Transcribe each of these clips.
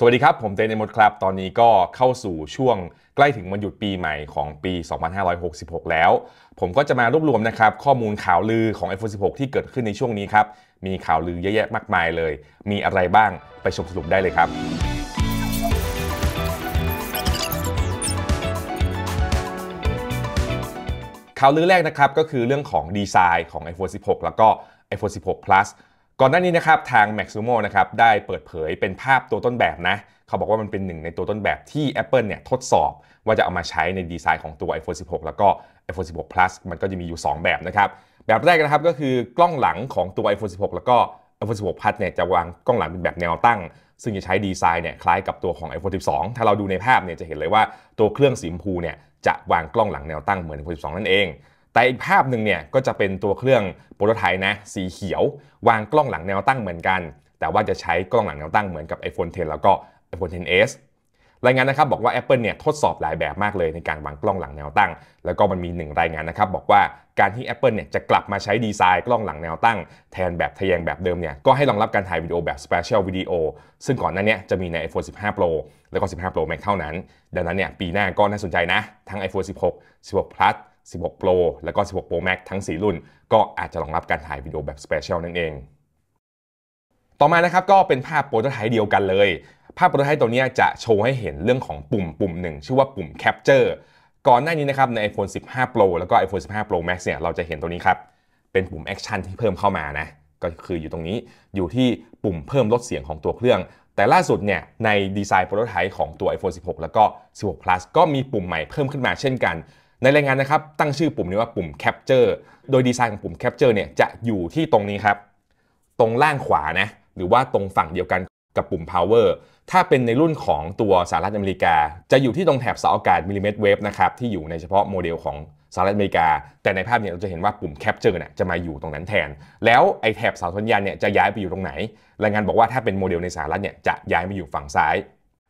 สวัสดีครับ ผมเจนในมดครับ ตอนนี้ก็เข้าสู่ช่วงใกล้ถึงวันหยุดปีใหม่ของปี 2566 แล้ว ผมก็จะมารวบรวมนะครับข้อมูลข่าวลือของ iPhone 16 ที่เกิดขึ้นในช่วงนี้ครับ มีข่าวลือเยอะแยะมากมายเลย มีอะไรบ้างไปชมสรุปได้เลยครับ ข่าวลือแรกนะครับ ก็คือเรื่องของดีไซน์ของ iPhone 16 แล้วก็ iPhone 16 Plus ก่อนหน้านี้นะครับทาง Maximo นะครับได้เปิดเผยเป็นภาพตัวต้นแบบนะเขาบอกว่ามันเป็นหนึ่งในตัวต้นแบบที่ Apple เนี่ยทดสอบว่าจะเอามาใช้ในดีไซน์ของตัว iPhone 16 แล้วก็ iPhone 16 Plus มันก็จะมีอยู่ 2 แบบนะครับแบบแรกนะครับก็คือกล้องหลังของตัว iPhone 16 แล้วก็ iPhone 16 Plus เนี่ยจะวางกล้องหลังเป็นแบบแนวตั้ง ซึ่งจะใช้ดีไซน์เนี่ยคล้ายกับตัวของ iPhone 12 ถ้าเราดูในภาพเนี่ยจะเห็นเลยว่าตัวเครื่องสีชมพูเนี่ยจะวางกล้องหลังแนวตั้งเหมือน iPhone 12 นั่นเองแต่อีกภาพหนึ่งเนี่ยก็จะเป็นตัวเครื่องโปรโตไทป์นะสีเขียว วางกล้องหลังแนวตั้งเหมือนกัน แต่ว่าจะใช้กล้องหลังแนวตั้งเหมือนกับ iPhone 10 แล้วก็ iPhone 10s รายงานนะครับบอกว่า Apple เนี่ยทดสอบหลายแบบมากเลยในการวางกล้องหลังแนวตั้งแล้วก็มันมีหนึ่งรายงานนะครับบอกว่าการที่ Apple เนี่ยจะกลับมาใช้ดีไซน์กล้องหลังแนวตั้งแทนแบบทะแยงแบบเดิมเนี่ยก็ให้รองรับการถ่ายวิดีโอแบบ s p e c i a l Video ซึ่งก่อนหน้านี้จะมีใน iPhone 15 Pro แล้วก็ 15 Pro Max เท่านั้น ดังนั้นเนี่ยปีหน้าก็น่าสนใจนะ ทั้ง iPhone 16 16 Plus 16 Pro แล้วก็ 16 Pro Max ทั้ง 4 รุ่น ก็อาจจะรองรับการถ่ายวิดีโอแบบ Special นั่นเอง ต่อมานะครับ ก็เป็นภาพโปรโตไทป์เดียวกันเลย ภาพโปรโตไทป์ตัวนี้จะโชว์ให้เห็นเรื่องของปุ่มปุ่มหนึ่งชื่อว่าปุ่ม Capture ก่อนหน้านี้นะครับ ใน iPhone 15 Pro แล้วก็ iPhone 15 Pro Max เนี่ย เราจะเห็นตัวนี้ครับ เป็นปุ่ม Action ที่เพิ่มเข้ามานะ ก็คืออยู่ตรงนี้ อยู่ที่ปุ่มเพิ่มลดเสียงของตัวเครื่อง แต่ล่าสุดเนี่ย ในดีไซน์โปรโตไทป์ของตัว iPhone 16 แล้วก็ 16 plus ก็มีปุ่มใหม่เพิ่มขึ้นมาเช่นกันในรายงานนะครับ ตั้งชื่อปุ่มนี้ว่าปุ่ม Capture โดยดีไซน์ของปุ่ม Capture เนี่ยจะอยู่ที่ตรงนี้ครับตรงล่างขวานะหรือว่าตรงฝั่งเดียวกันกับปุ่ม Power ถ้าเป็นในรุ่นของตัวสหรัฐอเมริกา จะอยู่ที่ตรงแถบเสาอากาศมิลลิเมตรเวฟนะครับ ที่อยู่ในเฉพาะโมเดลของสหรัฐอเมริกา แต่ในภาพเนี่ยเราจะเห็นว่าปุ่ม Capture นี่ยจะมาอยู่ตรงนั้นแทน แล้วไอ้แถบเสาสัญญาณเนี่ยจะย้ายไปอยู่ตรงไหน รายงานบอกว่าถ้าเป็นโมเดลในสหรัฐเนี่ยจะย้ายมาอยู่ฝั่งซ้าย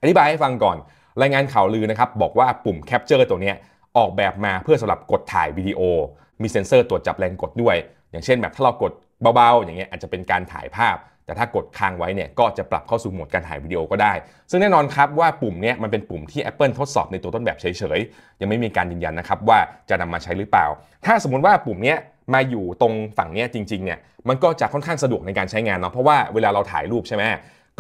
อธิบายให้ฟังก่อน รายงานข่าวลือนะครับบอกว่าปุ่ม Capture ตัวเนี้ยออกแบบมาเพื่อสำหรับกดถ่ายวิดีโอมีเซ็นเซอร์ตรวจจับแรงกดด้วย อย่างเช่นแบบถ้าเรากดเบาๆ อย่างเงี้ยอาจจะเป็นการถ่ายภาพแต่ถ้ากดค้างไว้เนี่ยก็จะปรับเข้าสู่โหมดการถ่ายวิดีโอก็ได้ ซึ่งแน่นอนครับว่าปุ่มเนี้ยมันเป็นปุ่มที่ Apple ทดสอบในตัวต้นแบบเฉยๆ ยังไม่มีการยืนยันนะครับว่าจะนำมาใช้หรือเปล่า ถ้าสมมติว่าปุ่มเนี้ยมาอยู่ตรงฝั่งเนี้ยจริงๆเนี่ยมันก็จะค่อนข้างสะดวกในการใช้งานเนาะเพราะว่าเวลาเราถ่ายรูปใช่ไหม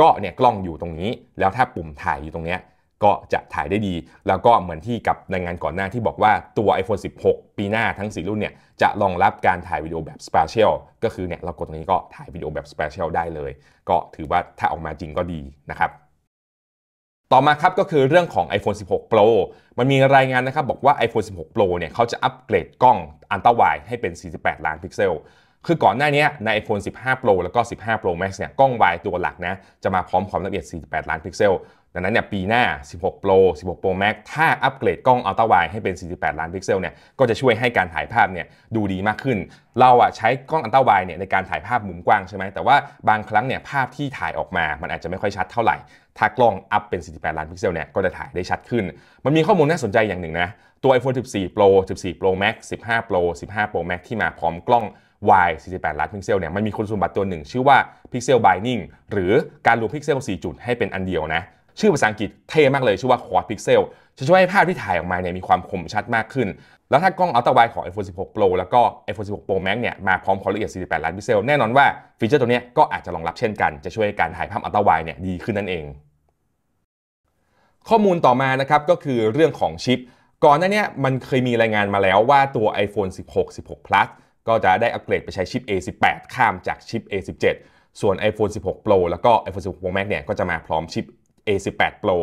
ก็เนี่ยกล้องอยู่ตรงนี้แล้วถ้าปุ่มถ่ายอยู่ตรงเนี้ยก็จะถ่ายได้ดีแล้วก็เหมือนที่กับในงานก่อนหน้าที่บอกว่าตัว iPhone 16 ปีหน้าทั้ง 4 รุ่นเนี่ยจะรองรับการถ่ายวิดีโอแบบ s p e c i a l ก็คือเนี่ยเรากดตรงนี้ก็ถ่ายวิดีโอแบบ s p e c i a l ได้เลย ก็ถือว่าถ้าออกมาจริงก็ดีนะครับ ต่อมาครับก็คือเรื่องของ iPhone 16 Pro มันมีรายงานนะครับบอกว่า iPhone 16 Pro เนี่ยเขาจะอัปเกรดกล้องอันต้าวายให้เป็น 48 ล้านพิกเซลคือก่อนหน้านี้ใน iPhone 15 Pro แล้วก็ 15 Pro Max เนี่ย กล้องวายตัวหลักนะ จะมาพร้อมความละเอียด 48 ล้านพิกเซล ดังนั้นเนี่ยปีหน้า 16 Pro 16 Pro Max ถ้าอัปเกรดกล้อง Ultra Wide ให้เป็น 48 ล้านพิกเซลเนี่ย ก็จะช่วยให้การถ่ายภาพเนี่ยดูดีมากขึ้น เราอะใช้กล้อง Ultra Wide เนี่ยในการถ่ายภาพมุมกว้างใช่ไหมแต่ว่าบางครั้งเนี่ยภาพที่ถ่ายออกมา มันอาจจะไม่ค่อยชัดเท่าไหร่ ถ้ากล้องอัพเป็น 48 ล้านพิกเซลเนี่ย ก็จะถ่ายได้ชัดขึ้น มันมีข้อมูลน่าสนใจอย่างหนึ่งนะตัว iPhone 14 Pro 14 Pro Max 15 Pro 15 Pro Max ที่มาพร้อมกล้อง Y 48ล้านพิกเซล เนี่ย มันมีคุณสมบัติตัวหนึ่งชื่อว่า Pixel Binding หรือการรวมพิกเซล 4 จุดให้เป็นอันเดียวนะ ชื่อภาษาอังกฤษเท่มากเลย ชื่อว่า Quad Pixel จะช่วยให้ภาพที่ถ่ายออกมาเนี่ย มีความคมชัดมากขึ้น แล้วถ้ากล้องอัลตร้าไวของ iPhone 16 Pro แล้วก็ iPhone 16 Pro Max เนี่ย มาพร้อมความละเอียด48ล้านพิกเซล แน่นอนว่าฟีเจอร์ตัวนี้ก็อาจจะรองรับเช่นกัน จะช่วยการถ่ายภาพอัลตร้าไวเนี่ยดีขึ้นนั่นเอง ข้อมูลต่อมานะครับก็คือเรื่องของชิป ก่อนหน้านี้มันเคยมีรายงานมาแล้วว่าตัว iPhone 16 16 Plus ก็จะได้อัปเกรดไปใช้ชิป A18 ข้ามจากชิป A17 ส่วน iPhone 16 Pro แล้วก็ iPhone 16 Pro Max เนี่ยก็จะมาพร้อมชิป A18 Pro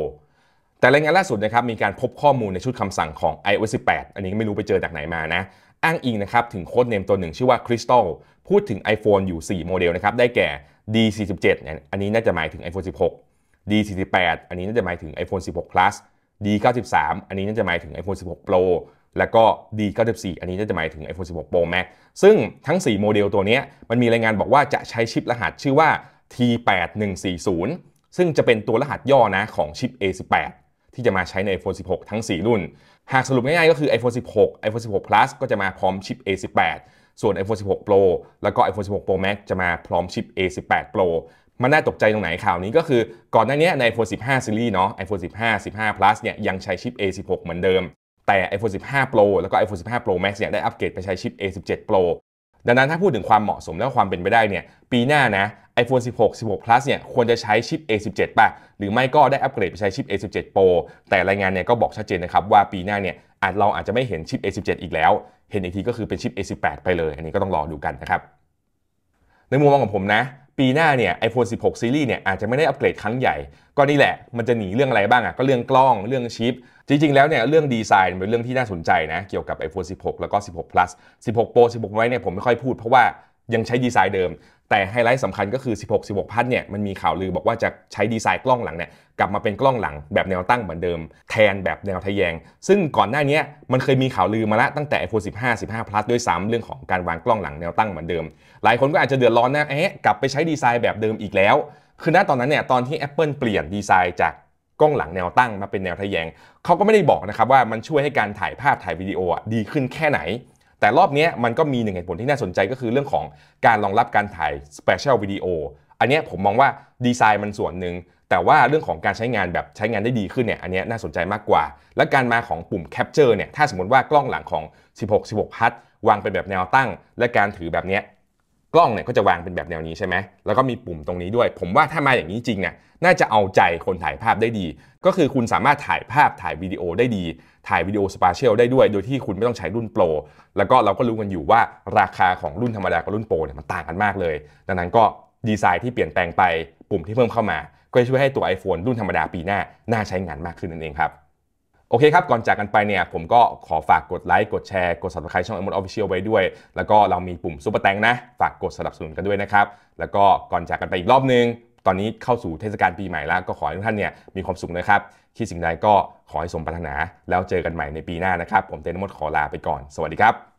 แต่รายงานล่าสุดนะครับมีการพบข้อมูลในชุดคำสั่งของ iOS 18 อันนี้ไม่รู้ไปเจอจากไหนมานะ อ้างอิงนะครับถึงโค้ดเนมตัวหนึ่งชื่อว่า Crystal พูดถึง iPhone อยู่ 4 โมเดลนะครับ ได้แก่ D47 อันนี้น่าจะหมายถึง iPhone 16 D48 อันนี้น่าจะหมายถึง iPhone 16 Plus D93 อันนี้น่าจะหมายถึง iPhone 16 Pro แล้วก็ D94 อันนี้น่าจะหมายถึง iPhone 16 Pro Max ซึ่งทั้ง 4 โมเดลตัวนี้มันมีรายงานบอกว่าจะใช้ชิปรหัสชื่อว่า T8140 ซึ่งจะเป็นตัวรหัสย่อนะของชิป A18 ที่จะมาใช้ใน iPhone 16 ทั้ง 4 รุ่น หากสรุปง่ายๆก็คือ iPhone 16 iPhone 16 Plus ก็จะมาพร้อมชิป A18 ส่วน iPhone 16 Pro แล้วก็ iPhone 16 Pro Max จะมาพร้อมชิป A18 Pro มันน่าตกใจตรงไหนข่าวนี้ก็คือก่อนหน้านี้ใน iPhone 15 Series เนาะ iPhone 15 15 Plus เนี่ยยังใช้ชิป A16 เหมือนเดิมแต่ iPhone 15 Pro แล้วก็ iPhone 15 Pro Max เนี่ยได้อัปเกรดไปใช้ชิป A17 Pro ดังนั้นถ้าพูดถึงความเหมาะสมและความเป็นไปได้เนี่ย ปีหน้านะ iPhone 16 16 plus เนี่ยควรจะใช้ชิป A17 ป่ะหรือไม่ก็ได้อัปเกรดไปใช้ชิป A17 Pro แต่รายงานเนี่ยก็บอกชัดเจนนะครับว่าปีหน้าเนี่ยอาจเราอาจจะไม่เห็นชิป A17 อีกแล้ว เห็นอีกทีก็คือเป็นชิป A18 ไปเลย อันนี้ก็ต้องรอดูกันนะครับในมุมมองของผมนะปีหน้าเนี่ย iPhone 16 Series เนี่ยอาจจะไม่ได้อัปเกรดครั้งใหญ่ ก็นี่แหละมันจะหนีเรื่องอะไรบ้างอะ่ะก็เรื่องกล้องเรื่องชิป จริง ๆแล้วเนี่ยเรื่องดีไซน์เป็นเรื่องที่น่าสนใจนะ เกี่ยวกับ iPhone 16 แล้วก็ 16 plus 16 Pro 16 p ว้เนี่ยผมไม่ค่อยพูดเพราะว่ายังใช้ดีไซน์เดิมแต่ไฮไลท์สำคัญก็คือ 16 16 พันเนี่ย มันมีข่าวลือบอกว่าจะใช้ดีไซน์กล้องหลังเนี่ยกลับมาเป็นกล้องหลังแบบแนวตั้งเหมือนเดิมแทนแบบแนวทะแยง ซึ่งก่อนหน้านี้มันเคยมีข่าวลือมาแล้วตั้งแต่ iPhone 15 15 plus ด้วยซ้ำเรื่องของการวางกล้องหลังแนวตั้งเหมือนเดิม หลายคนก็อาจจะเดือดร้อนนะเอ๊ะกลับไปใช้ดีไซน์แบบเดิมอีกแล้ว คือณตอนนั้นเนี่ยตอนที่ Apple เปลี่ยนดีไซน์จากกล้องหลังแนวตั้งมาเป็นแนวทะแยงเขาก็ไม่ได้บอกนะครับว่ามันช่วยให้การถ่ายภาพถ่ายวิดีโอดีขึ้นแค่ไหนแต่รอบนี้มันก็มีหนึ่งเหตุผลที่น่าสนใจก็คือเรื่องของการรองรับการถ่ายสเปเชียลวิดีโออันนี้ผมมองว่าดีไซน์มันส่วนหนึ่ง แต่ว่าเรื่องของการใช้งานแบบใช้งานได้ดีขึ้นเนี่ยอันนี้น่าสนใจมากกว่าและการมาของปุ่มแคปเจอร์เนี่ยถ้าสมมติว่ากล้องหลังของ 16 16พัทวางเป็นแบบแนวตั้งและการถือแบบนี้กล้องเนี่ยก็จะวางเป็นแบบแนวนี้ใช่ไหม แล้วก็มีปุ่มตรงนี้ด้วย ผมว่าถ้ามาอย่างนี้จริงเนี่ย น่าจะเอาใจคนถ่ายภาพได้ดี ก็คือคุณสามารถถ่ายภาพถ่ายวิดีโอได้ดี ถ่ายวิดีโอสปาเชียลได้ด้วย โดยที่คุณไม่ต้องใช้รุ่นโปร แล้วก็เราก็รู้กันอยู่ว่าราคาของรุ่นธรรมดากับรุ่นโปรเนี่ยมันต่างกันมากเลย ดังนั้นก็ดีไซน์ที่เปลี่ยนแปลงไป ปุ่มที่เพิ่มเข้ามา ก็จะช่วยให้ตัว iPhone รุ่นธรรมดาปีหน้า น่าใช้งานมากขึ้นนั่นเองครับโอเคครับก่อนจากกันไปเนี่ยผมก็ขอฝากกดไลค์ กดแชร์กด subscribe ช่อง m อ d Official ไว้ด้วย แล้วก็เรามีปุ่มซุปเปอร์แตงนะ ฝากกดสนับสนุนกันด้วยนะครับ แล้วก็ก่อนจากกันไปอีกรอบนึง ตอนนี้เข้าสู่เทศกาลปีใหม่แล้วก็ขอให้ทุกท่านเนี่ยมีความสุขนะครับคิดสิ่งใดก็ขอให้สมปรารถนา แล้วเจอกันใหม่ในปีหน้านะครับผมเต้นมดขอลาไปก่อนสวัสดีครับ